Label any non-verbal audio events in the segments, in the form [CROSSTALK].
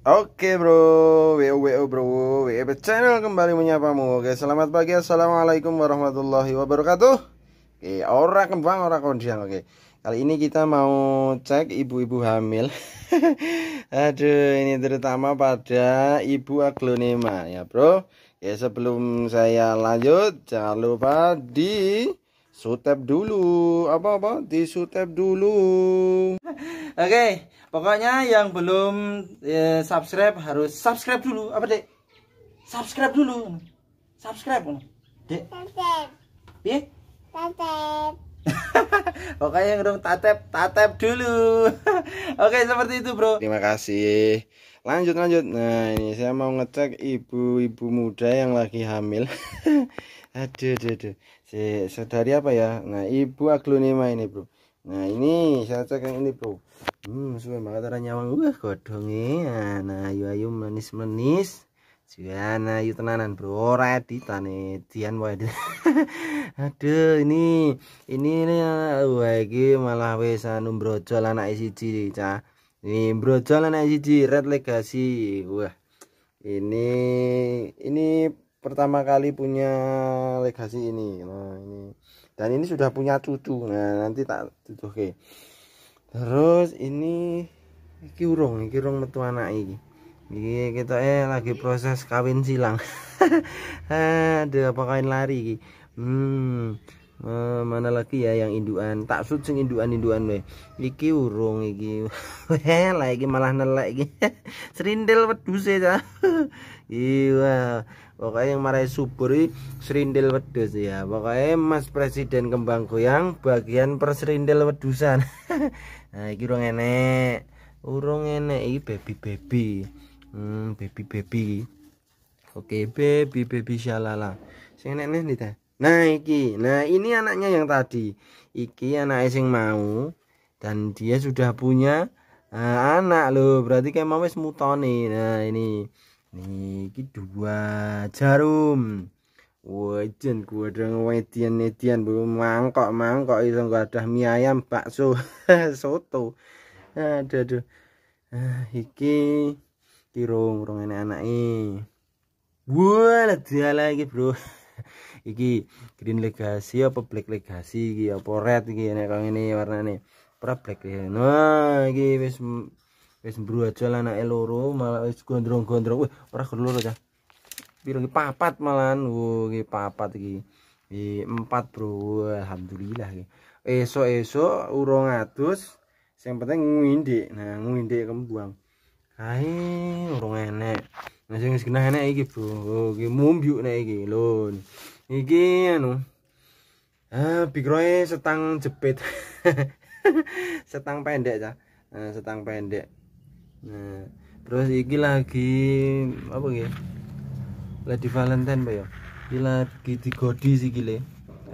Oke bro, WO WO bro, WEB channel kembali menyapamu Oke selamat pagi, Assalamualaikum warahmatullahi wabarakatuh Oke, orang kembang, orang kondisional. Oke, kali ini kita mau cek ibu-ibu hamil [LAUGHS] Aduh, ini terutama pada ibu aglonema ya bro Oke, sebelum saya lanjut, jangan lupa di Sutep dulu, apa-apa disutep dulu. [LAUGHS] Oke, okay, pokoknya yang belum ya, subscribe harus subscribe dulu. Apa dek? Subscribe dulu. Subscribe, dek. Subscribe. Yeah? [LAUGHS] Pokoknya yang dong tatap tatap dulu. [LAUGHS] Oke, seperti itu, Bro. Terima kasih. Lanjut, lanjut. Nah, ini saya mau ngecek ibu-ibu muda yang lagi hamil aduh aduh aduh si saudari apa ya nah ibu aglonema ini bro nah ini saya cek yang ini bro hmm suwe banget ada nyawang wah godongnya ah, nah ayu ayu manis manis Juan ayu tenanan bro ready editane eh, dian wae [LAUGHS] aduh ini ini ah, wah iki malah wis anu brojol anak siji cah ini brojol anak siji red legacy wah ini ini pertama kali punya legasi ini nah ini dan ini sudah punya cucu nah nanti tak tutup oke terus ini iki urung iki urung metu anak iki iki kita eh lagi proses kawin silang [LAUGHS] ada apa kain lari iki hmm mana lagi ya yang induan tak sud sing induan induan we iki urung iki lah [LAUGHS] iki malah nelek iki [LAUGHS] serindel wedhus e ta [LAUGHS] iya pokoknya yang marai subur serindel wedhus ya pokoknya mas presiden kembang goyang bagian perserindel wedusan nah iki urung enek urung enek iki baby baby hmm baby baby oke okay, baby baby shalala sing enek nih ta Nah iki, nah ini anaknya yang tadi. Iki anak sing mau dan dia sudah punya nah, anak loh. Berarti kayak mau wis Nah ini. ini iki dua jarum. Wajan udah wedian netian belum mangkok mangkok itu gak ada mie ayam bakso [LAUGHS] soto. Aduh aduh. Nah, iki tirung rong anak ini. E. Wah, lagi bro iki green legacy apa black legacy iki apa red iki nek kang ini warnane ora black ya nah iki wis wis mbru aja lah anake loro malah wis gondrong-gondrong weh ora loro ya piro iki papat malan wo iki papat iki iki empat bro alhamdulillah iki esok-esok urung atus yang penting nguindik nah nguindik kembuang ae urung enek nah sing wis enek iki bro iki mumbyuk nek iki lho iki anu ah pikroe setang jepit [LAUGHS] setang pendek ya nah, setang pendek nah terus iki lagi apa ya lagi valentine pak ya iki lagi digodi gile,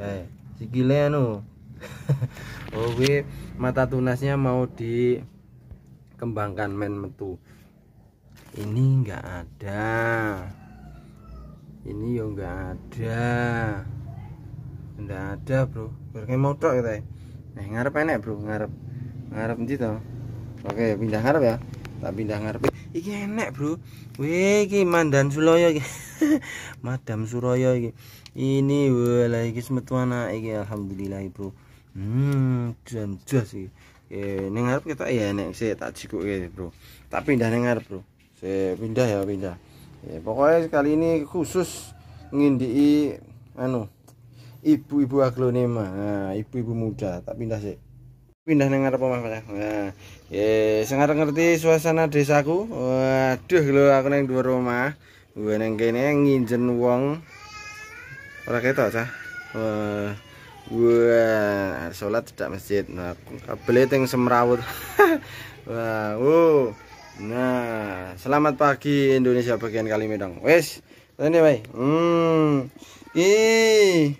eh gile anu [LAUGHS] oh mata tunasnya mau dikembangkan men metu ini enggak ada ini yo nggak ada nggak ada bro berarti mau tok kita ya. nah ngarep enak bro ngarep ngarep nanti tau oke ya pindah ngarep ya tak pindah ngarep iki enak bro wih iki mandan suloyo iki [LAUGHS] madam suroyo iki ini wah iki semetuana iki alhamdulillah bro hmm dan jas iki eh ngarep kita ya enak sih tak cikuk bro tapi pindah ngarep bro saya pindah ya pindah ya, pokoknya kali ini khusus ngindi anu ibu-ibu aglonema ibu-ibu nah, muda tak pindah sih pindah dengar apa nah, ya sangat ngerti suasana desaku waduh lo aku neng dua rumah gue neng kene nginjen wong orang kita gitu, sah wah sholat tidak masjid nah, kabel e semrawut [LAUGHS] wah wow. Oh. Nah, selamat pagi Indonesia bagian Kalimedong. Wes, ini ya, baik. Hmm. Ih.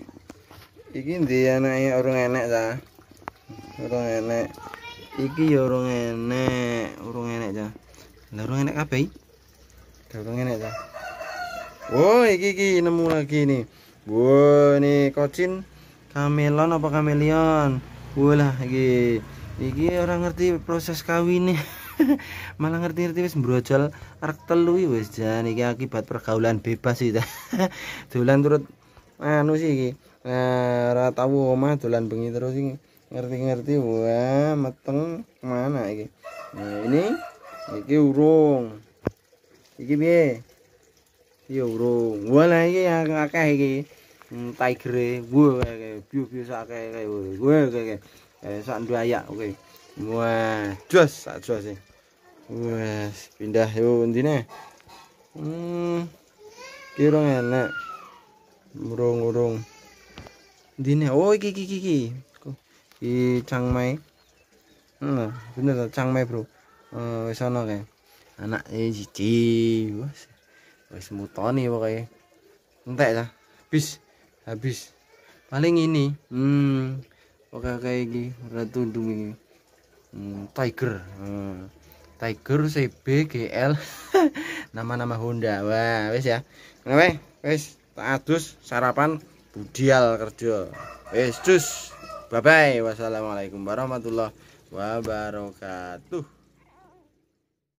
Iki ndi anake urung enek ta? Urung enek. Iki ya urung enek, urung enek ta. Lah urung enek kabeh. Urung enek ta. Woi, iki iki nemu lagi nih. Woi, nih kocin kamelon apa kameleon? Wah, iki iki orang ngerti proses nih. [LAUGHS] [LAUGHS] malah ngerti-ngerti wis mbrojol arek telu wis jan iki akibat pergaulan bebas iki [LAUGHS] dolan turut anu sih iki ora eh, tau omah dolan bengi terus iki ngerti-ngerti wah meteng mana iki nah ini iki urung iki piye iya, iki urung wala iki akeh iki hmm, tiger e wah biu-biu sak akeh kowe kowe eh, sak ayak oke Wah, jos, sak jos sih. Wah, pindah yo intine. Hmm. Kira enak. Murung-urung. Intine, oh iki iki iki. Di Chiang Mai. Hmm, bener Chiang Mai, Bro. Eh, wis ana kae. Anak e siji. Wis. Wis mutoni pokoke. Entek lah. Habis. Habis. Paling ini. Hmm. Oke kayak gini, ratu dumi hmm, Tiger hmm, Tiger CB GL [LAUGHS] nama-nama Honda wah wes ya Oke, wes tak adus sarapan budial kerja wes cus bye bye wassalamualaikum warahmatullahi wabarakatuh